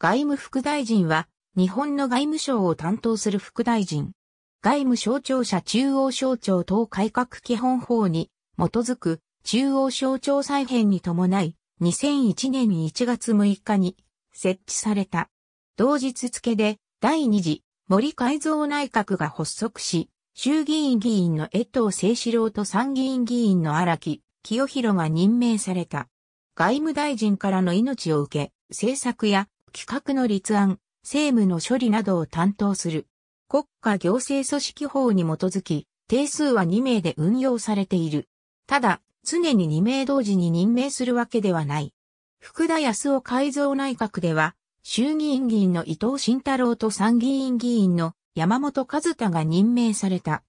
外務副大臣は、日本の外務省を担当する副大臣。外務省庁舎中央省庁等改革基本法に基づく中央省庁再編に伴い、2001年1月6日に設置された。同日付で第2次森改造内閣が発足し、衆議院議員の江藤誠志郎と参議院議員の荒木清弘が任命された。外務大臣からの命を受け、政策や企画の立案、政務の処理などを担当する。国家行政組織法に基づき、定数は2名で運用されている。ただ、常に2名同時に任命するわけではない。福田康夫改造内閣では、衆議院議員の伊藤慎太郎と参議院議員の山本和太が任命された。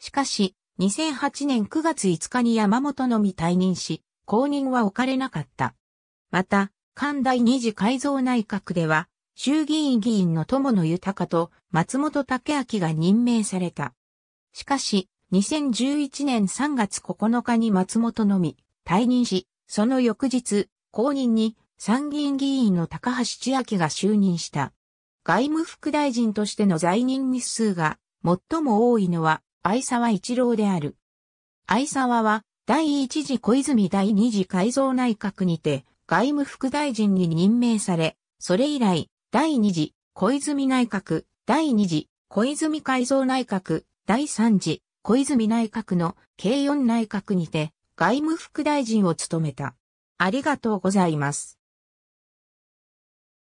しかし、2008年9月5日に山本のみ退任し、公認は置かれなかった。また、関大二次改造内閣では、衆議院議員の友野豊と松本武明が任命された。しかし、2011年3月9日に松本のみ退任し、その翌日、後任に参議院議員の高橋千明が就任した。外務副大臣としての在任日数が最も多いのは藍沢一郎である。藍沢は第一次小泉第二次改造内閣にて外務副大臣に任命され、それ以来、第2次小泉内閣、第2次小泉改造内閣、第3次小泉内閣の計4内閣にて外務副大臣を務めた。ありがとうございます。